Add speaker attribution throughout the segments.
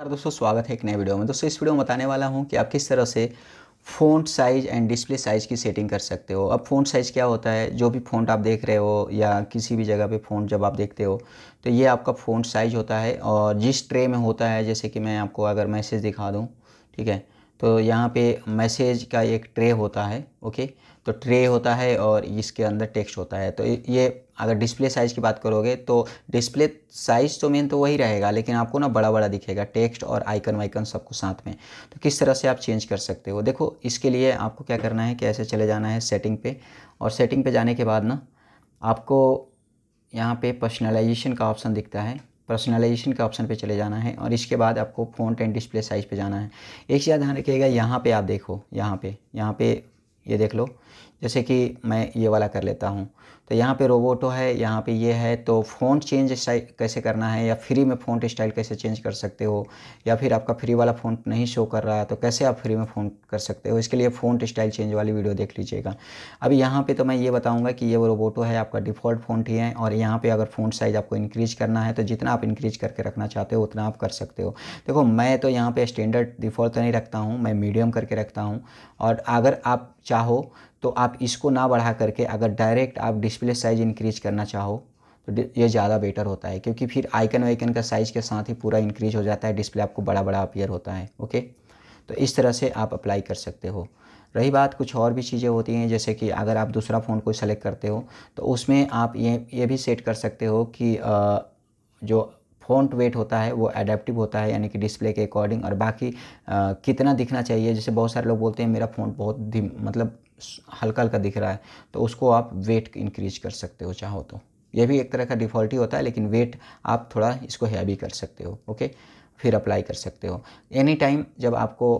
Speaker 1: नमस्कार दोस्तों स्वागत है एक नए वीडियो में दोस्तों इस वीडियो में बताने वाला हूँ कि आप किस तरह से font size and display size की सेटिंग कर सकते हो अब फ़ॉन्ट साइज़ क्या होता है जो भी फ़ॉन्ट आप देख रहे हो या किसी भी जगह पे फ़ॉन्ट जब आप देखते हो तो ये आपका फ़ॉन्ट साइज़ होता है और जिस ट्रे में होता है जैसे कि मैं आपको अगर मैसेज दिखा दूँ ठीक है तो यहाँ पे मैसेज का एक ट्रे होता है ओके तो ट्रे होता है और इसके अंदर टेक्स्ट होता है तो ये अगर डिस्प्ले साइज़ की बात करोगे तो डिस्प्ले साइज़ तो मेन तो वही रहेगा लेकिन आपको ना बड़ा बड़ा दिखेगा टेक्स्ट और आइकन वाइकन सबको साथ में तो किस तरह से आप चेंज कर सकते हो देखो इसके लिए आपको क्या करना है कैसे चले जाना है सेटिंग पे और सेटिंग पे जाने के बाद ना आपको यहाँ पे पर्सनलाइजेशन का ऑप्शन दिखता है पर्सनलाइजेशन के ऑप्शन पे चले जाना है और इसके बाद आपको फ़ॉन्ट एंड डिस्प्ले साइज़ पे जाना है एक चीज़ ध्यान रखिएगा यहाँ पे आप देखो यहाँ पे यहाँ पे ये देख लो जैसे कि मैं ये वाला कर लेता हूँ तो यहाँ पे रोबोटो है यहाँ पे ये है तो फ़ॉन्ट चेंज कैसे करना है या फ्री में फ़ॉन्ट स्टाइल कैसे चेंज कर सकते हो या फिर आपका फ्री वाला फ़ॉन्ट नहीं शो कर रहा है तो कैसे आप फ्री में फ़ॉन्ट कर सकते हो इसके लिए फ़ॉन्ट स्टाइल चेंज वाली वीडियो देख लीजिएगा अब यहाँ पे तो मैं ये बताऊँगा कि ये वो रोबोटो है आपका डिफ़ॉल्ट फोन ही है और यहाँ पर अगर फ़ोन साइज़ आपको इंक्रीज़ करना है तो जितना आप इंक्रीज़ करके रखना चाहते हो उतना आप कर सकते हो देखो मैं तो यहाँ पर स्टैंडर्ड डिफ़ॉल्ट तो नहीं रखता हूँ मैं मीडियम करके रखता हूँ और अगर आप चाह चाहो तो आप इसको ना बढ़ा करके अगर डायरेक्ट आप डिस्प्ले साइज़ इंक्रीज करना चाहो तो ये ज़्यादा बेटर होता है क्योंकि फिर आइकन वाइकन का साइज़ के साथ ही पूरा इंक्रीज हो जाता है डिस्प्ले आपको बड़ा बड़ा अपियर होता है ओके तो इस तरह से आप अप्लाई कर सकते हो रही बात कुछ और भी चीज़ें होती हैं जैसे कि अगर आप दूसरा फ़ोन कोई सेलेक्ट करते हो तो उसमें आप ये ये भी सेट कर सकते हो कि जो फ़ॉन्ट वेट होता है वो एडेप्टिव होता है यानी कि डिस्प्ले के अकॉर्डिंग और बाकी आ, कितना दिखना चाहिए जैसे बहुत सारे लोग बोलते हैं मेरा फ़ॉन्ट बहुत मतलब हल्का हल्का दिख रहा है तो उसको आप वेट इंक्रीज कर सकते हो चाहो तो ये भी एक तरह का डिफ़ॉल्ट ही होता है लेकिन वेट आप थोड़ा इसको हैवी कर सकते हो ओके फिर अप्लाई कर सकते हो एनी टाइम जब आपको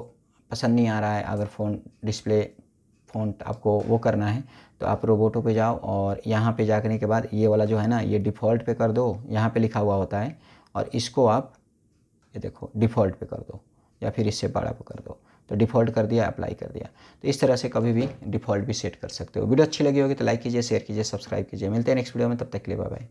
Speaker 1: पसंद नहीं आ रहा है अगर फ़ोन डिस्प्ले फोन आपको वो करना है तो आप रोबोटो पे जाओ और यहाँ पे जाने के बाद ये वाला जो है ना ये डिफ़ॉल्ट पे कर दो यहाँ पे लिखा हुआ होता है और इसको आप ये देखो डिफ़ॉल्ट पे कर दो या फिर इससे बड़ा पे कर दो तो डिफ़ॉल्ट कर दिया अप्लाई कर दिया तो इस तरह से कभी भी डिफ़ॉल्ट भी सेट कर सकते हो वीडियो अच्छी लगी होगी तो लाइक कीजिए शेयर कीजिए सब्सक्राइब कीजिए मिलते हैं नेक्स्ट वीडियो में तब तक के लिए बाय बाय